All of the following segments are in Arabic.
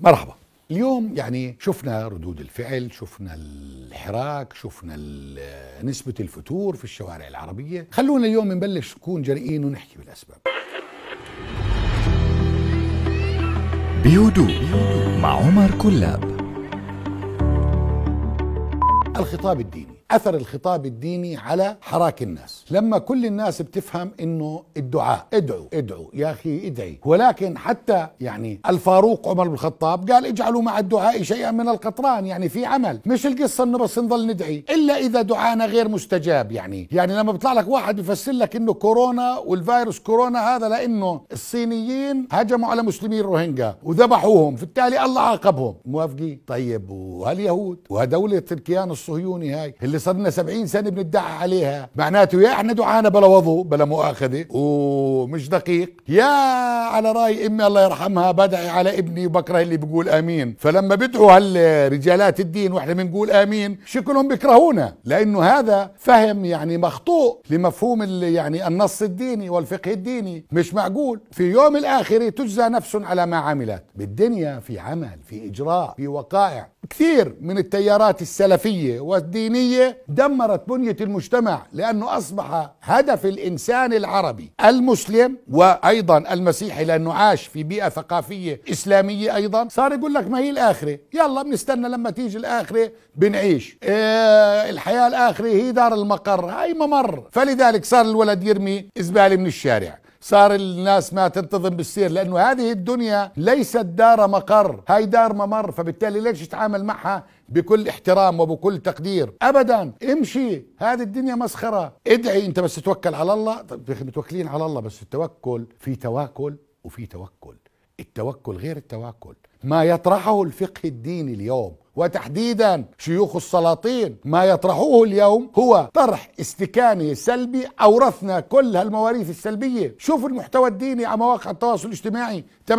مرحبا اليوم يعني شفنا ردود الفعل شفنا الحراك شفنا نسبة الفتور في الشوارع العربية خلونا اليوم نبلش نكون جريئين ونحكي بالأسباب بهدوء مع عمر كلاب الخطاب الديني اثر الخطاب الديني على حراك الناس لما كل الناس بتفهم انه الدعاء ادعوا ادعوا يا اخي ادعي ولكن حتى يعني الفاروق عمر بن الخطاب قال اجعلوا مع الدعاء شيئا من القطران يعني في عمل مش القصه انه بس نضل ندعي الا اذا دعانا غير مستجاب يعني يعني لما بيطلع لك واحد يفسر لك انه كورونا والفيروس كورونا هذا لانه الصينيين هجموا على مسلمين روهينجا وذبحوهم فبالتالي الله عاقبهم موافقين طيب وهاليهود وهدولة الكيان الصهيوني هاي اللي اللي صار لنا 70 سنه بندعي عليها معناته يا احنا دعانا بلا وضوء بلا مؤاخذه ومش دقيق يا على راي امي الله يرحمها بدعي على ابني وبكره اللي بيقول امين فلما بدعوا هالرجالات الدين واحنا بنقول امين شكلهم بيكرهونا لانه هذا فهم يعني مخطوء لمفهوم يعني النص الديني والفقه الديني مش معقول في يوم الاخره تجزى نفس على ما عملت بالدنيا في عمل في اجراء في وقائع كثير من التيارات السلفيه والدينيه دمرت بنية المجتمع لأنه أصبح هدف الإنسان العربي المسلم وأيضا المسيحي لأنه عاش في بيئة ثقافية إسلامية أيضا صار يقول لك ما هي الآخرة يلا بنستنى لما تيجي الآخرة بنعيش إيه الحياة الآخرة هي دار المقر هاي ممر فلذلك صار الولد يرمي زبالة من الشارع صار الناس ما تنتظم بالسير لانه هذه الدنيا ليست دار مقر هاي دار ممر فبالتالي ليش تتعامل معها بكل احترام وبكل تقدير ابدا امشي هذه الدنيا مسخره ادعي انت بس توكل على الله طيب متوكلين على الله بس التوكل في تواكل وفي توكل التوكل غير التواكل ما يطرحه الفقه الديني اليوم وتحديدا شيوخ السلاطين ما يطرحوه اليوم هو طرح استكاني سلبي أورثنا كل هالمواريث السلبية شوفوا المحتوى الديني على مواقع التواصل الاجتماعي 80%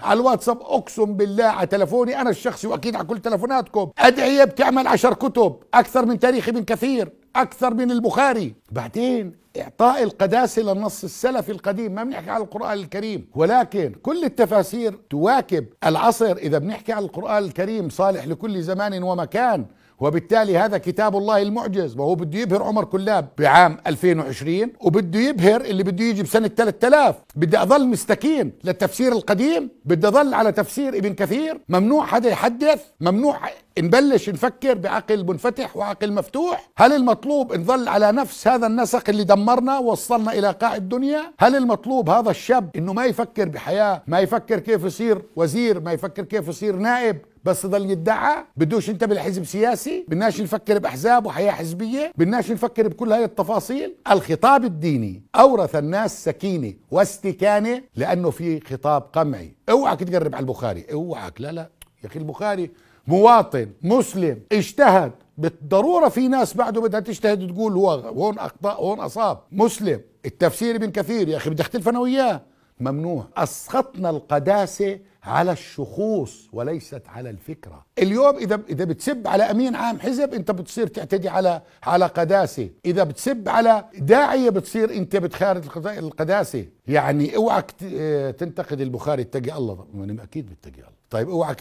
على الواتساب أقسم بالله على تلفوني أنا الشخصي وأكيد على كل تلفوناتكم أدعية بتعمل عشر كتب أكثر من تاريخي من كثير اكثر من البخاري بعدين اعطاء القداسه للنص السلفي القديم ما بنحكي عن القران الكريم ولكن كل التفاسير تواكب العصر اذا بنحكي عن القران الكريم صالح لكل زمان ومكان وبالتالي هذا كتاب الله المعجز وهو بده يبهر عمر كلاب بعام 2020 وبده يبهر اللي بده يجي بسنة 3000 بدي أظل مستكين للتفسير القديم بدي أظل على تفسير ابن كثير ممنوع حدا يحدث ممنوع نبلش نفكر بعقل منفتح وعقل مفتوح هل المطلوب نظل على نفس هذا النسق اللي دمرنا ووصلنا إلى قاع الدنيا هل المطلوب هذا الشاب أنه ما يفكر بحياة ما يفكر كيف يصير وزير ما يفكر كيف يصير نائب بس يضل يدعى بدوش انت بالحزب سياسي بدناش نفكر باحزاب وحياه حزبيه بدناش نفكر بكل هاي التفاصيل الخطاب الديني اورث الناس سكينه واستكانه لانه في خطاب قمعي اوعك تقرب على البخاري اوعك لا لا يا اخي البخاري مواطن مسلم اجتهد بالضروره في ناس بعده بدها تجتهد تقول هو هون اخطا هون اصاب مسلم التفسير ابن كثير يا اخي بدي اختلف انا وياه ممنوع اسقطنا القداسه على الشخوص وليست على الفكره اليوم اذا اذا بتسب على امين عام حزب انت بتصير تعتدي على على قداسه اذا بتسب على داعيه بتصير انت بتخارج القداسه يعني اوعك آه، تنتقد البخاري اتقي الله اكيد بتقي الله طيب اوعك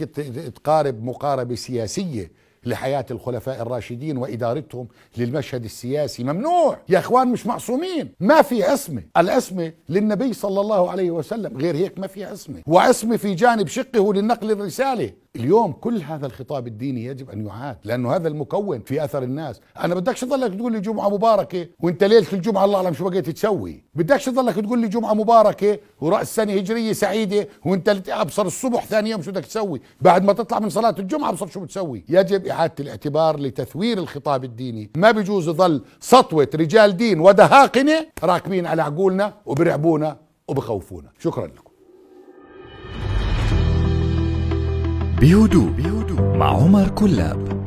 تقارب مقاربه سياسيه لحياة الخلفاء الراشدين وإدارتهم للمشهد السياسي ممنوع يا إخوان مش معصومين ما في عصمة العصمة للنبي صلى الله عليه وسلم غير هيك ما في عصمة وعصمة في جانب شقه للنقل الرسالة اليوم كل هذا الخطاب الديني يجب ان يعاد لانه هذا المكون في اثر الناس انا بدكش تضلك تقول لي جمعه مباركه وانت ليله الجمعه الله اعلم شو بقيت تسوي بدكش تضلك تقول لي جمعه مباركه وراس سنه هجريه سعيده وانت ابصر الصبح ثاني يوم شو بدك تسوي بعد ما تطلع من صلاه الجمعه ابصر شو بتسوي يجب اعاده الاعتبار لتثوير الخطاب الديني ما بيجوز يظل سطوه رجال دين ودهاقنه راكبين على عقولنا وبرعبونا وبخوفونا شكرا لكم بهدوء مع عمر كلاب